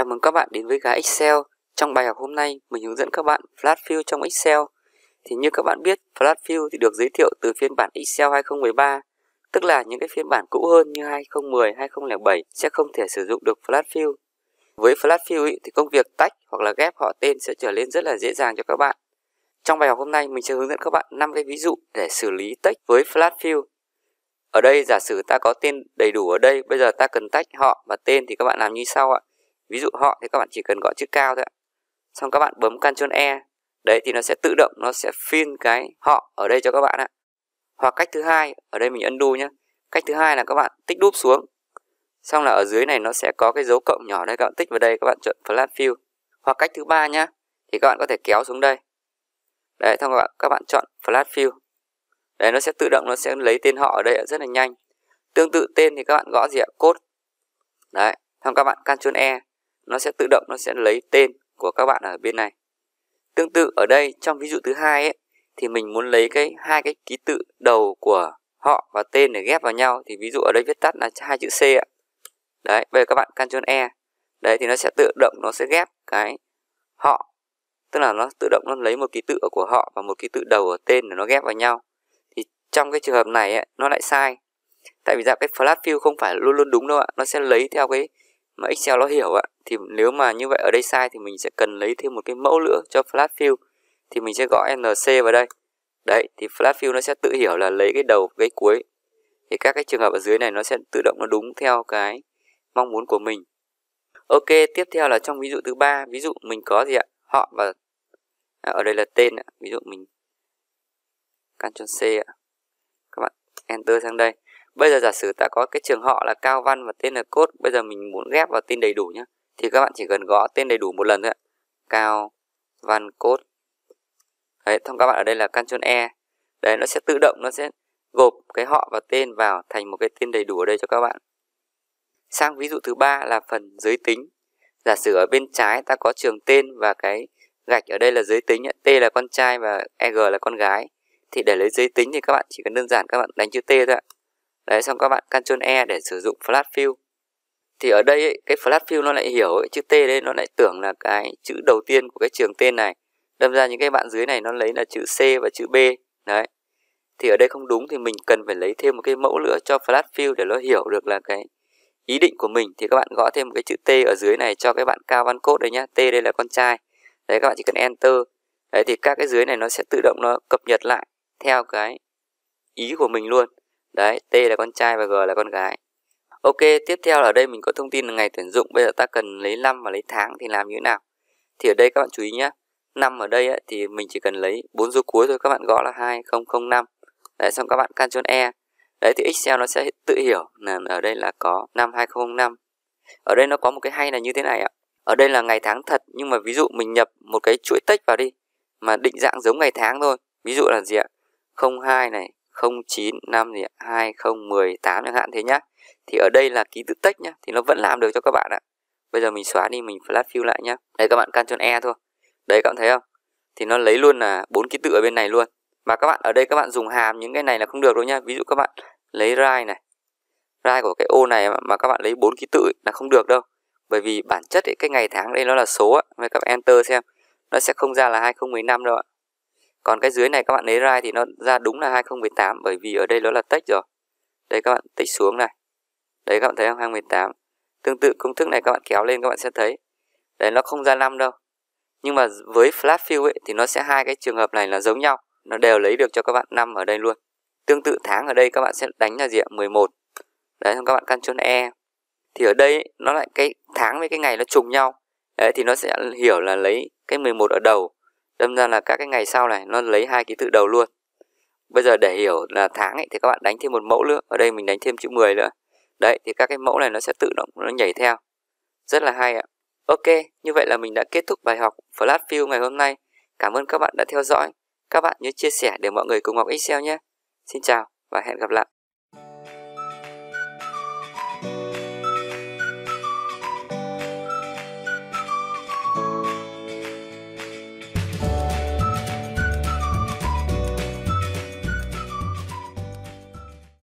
Chào mừng các bạn đến với gái Excel. Trong bài học hôm nay, mình hướng dẫn các bạn Flat Fill trong Excel. Thì như các bạn biết, Flat Fill thì được giới thiệu từ phiên bản Excel 2013, tức là những cái phiên bản cũ hơn như 2010, 2007 sẽ không thể sử dụng được Flat Fill. Với Flat Fill ý, thì công việc tách hoặc là ghép họ tên sẽ trở nên rất là dễ dàng cho các bạn. Trong bài học hôm nay, mình sẽ hướng dẫn các bạn 5 cái ví dụ để xử lý tách với Flat Fill. Ở đây giả sử ta có tên đầy đủ ở đây, bây giờ ta cần tách họ và tên thì các bạn làm như sau ạ ví dụ họ thì các bạn chỉ cần gõ chữ cao thôi ạ xong các bạn bấm Ctrl E đấy thì nó sẽ tự động nó sẽ phiên cái họ ở đây cho các bạn ạ hoặc cách thứ hai ở đây mình undo nhé cách thứ hai là các bạn tích đúp xuống xong là ở dưới này nó sẽ có cái dấu cộng nhỏ đây các bạn tích vào đây các bạn chọn flat fill hoặc cách thứ ba nhá thì các bạn có thể kéo xuống đây đấy xong các bạn các bạn chọn flat fill đấy nó sẽ tự động nó sẽ lấy tên họ ở đây rất là nhanh tương tự tên thì các bạn gõ gì ạ code đấy xong các bạn Ctrl E nó sẽ tự động nó sẽ lấy tên của các bạn ở bên này tương tự ở đây trong ví dụ thứ hai ấy thì mình muốn lấy cái hai cái ký tự đầu của họ và tên để ghép vào nhau thì ví dụ ở đây viết tắt là hai chữ C ạ đấy bây giờ các bạn Ctrl E đấy thì nó sẽ tự động nó sẽ ghép cái họ tức là nó tự động nó lấy một ký tự của họ và một ký tự đầu ở tên để nó ghép vào nhau thì trong cái trường hợp này ấy, nó lại sai tại vì dạng cái flat fill không phải luôn luôn đúng đâu ạ nó sẽ lấy theo cái mà Excel nó hiểu ạ thì nếu mà như vậy ở đây sai thì mình sẽ cần lấy thêm một cái mẫu nữa cho flat fill thì mình sẽ gõ NC vào đây đấy thì flat fill nó sẽ tự hiểu là lấy cái đầu cái cuối thì các cái trường hợp ở dưới này nó sẽ tự động nó đúng theo cái mong muốn của mình ok tiếp theo là trong ví dụ thứ ba ví dụ mình có gì ạ họ và à, ở đây là tên ạ ví dụ mình Ctrl C ạ các bạn enter sang đây bây giờ giả sử ta có cái trường họ là cao văn và tên là cốt bây giờ mình muốn ghép vào tên đầy đủ nhé thì các bạn chỉ cần gõ tên đầy đủ một lần thôi ạ cao văn cốt đấy thông các bạn ở đây là Ctrl E đấy nó sẽ tự động nó sẽ gộp cái họ và tên vào thành một cái tên đầy đủ ở đây cho các bạn sang ví dụ thứ ba là phần giới tính giả sử ở bên trái ta có trường tên và cái gạch ở đây là giới tính T là con trai và EG là con gái thì để lấy giới tính thì các bạn chỉ cần đơn giản các bạn đánh chữ T thôi ạ đấy xong các bạn Ctrl E để sử dụng flat fill thì ở đây ấy, cái flat fill nó lại hiểu ấy, chữ T đây nó lại tưởng là cái chữ đầu tiên của cái trường tên này đâm ra những cái bạn dưới này nó lấy là chữ C và chữ B đấy thì ở đây không đúng thì mình cần phải lấy thêm một cái mẫu nữa cho flat fill để nó hiểu được là cái ý định của mình thì các bạn gõ thêm một cái chữ T ở dưới này cho cái bạn Cao Văn Cốt đây nhá T đây là con trai đấy các bạn chỉ cần enter đấy thì các cái dưới này nó sẽ tự động nó cập nhật lại theo cái ý của mình luôn Đấy, T là con trai và G là con gái. Ok, tiếp theo là ở đây mình có thông tin là ngày tuyển dụng. Bây giờ ta cần lấy năm và lấy tháng thì làm như thế nào? Thì ở đây các bạn chú ý nhé. Năm ở đây ấy, thì mình chỉ cần lấy bốn dấu cuối thôi. Các bạn gõ là 2005. Đấy, xong các bạn Ctrl E. Đấy thì Excel nó sẽ tự hiểu là ở đây là có năm 2005. Ở đây nó có một cái hay là như thế này ạ. Ở đây là ngày tháng thật nhưng mà ví dụ mình nhập một cái chuỗi text vào đi mà định dạng giống ngày tháng thôi. Ví dụ là gì ạ? 02 này, 09 5 gì 2018 chẳng hạn thế nhá thì ở đây là ký tự text nhá thì nó vẫn làm được cho các bạn ạ bây giờ mình xóa đi mình flash fill lại nhá đây các bạn Ctrl E thôi đấy các bạn thấy không thì nó lấy luôn là bốn ký tự ở bên này luôn và các bạn ở đây các bạn dùng hàm những cái này là không được đâu nhá ví dụ các bạn lấy rai này rai của cái ô này mà các bạn lấy bốn ký tự là không được đâu bởi vì bản chất ấy, cái ngày tháng đây nó là số ấy, các bạn enter xem nó sẽ không ra là 2015 đâu ạ còn cái dưới này các bạn lấy rai thì nó ra đúng là 2018 bởi vì ở đây nó là tích rồi đây các bạn tích xuống này đấy các bạn thấy không 2018 tương tự công thức này các bạn kéo lên các bạn sẽ thấy đấy nó không ra năm đâu nhưng mà với flat fill ấy, thì nó sẽ hai cái trường hợp này là giống nhau nó đều lấy được cho các bạn năm ở đây luôn tương tự tháng ở đây các bạn sẽ đánh là gì ạ 11 đấy xong các bạn căn chôn e thì ở đây nó lại cái tháng với cái ngày nó trùng nhau đấy thì nó sẽ hiểu là lấy cái 11 ở đầu đâm ra là các cái ngày sau này nó lấy hai ký tự đầu luôn bây giờ để hiểu là tháng ấy thì các bạn đánh thêm một mẫu nữa ở đây mình đánh thêm chữ 10 nữa đấy thì các cái mẫu này nó sẽ tự động nó nhảy theo rất là hay ạ ok như vậy là mình đã kết thúc bài học flash fill ngày hôm nay cảm ơn các bạn đã theo dõi các bạn nhớ chia sẻ để mọi người cùng học excel nhé xin chào và hẹn gặp lại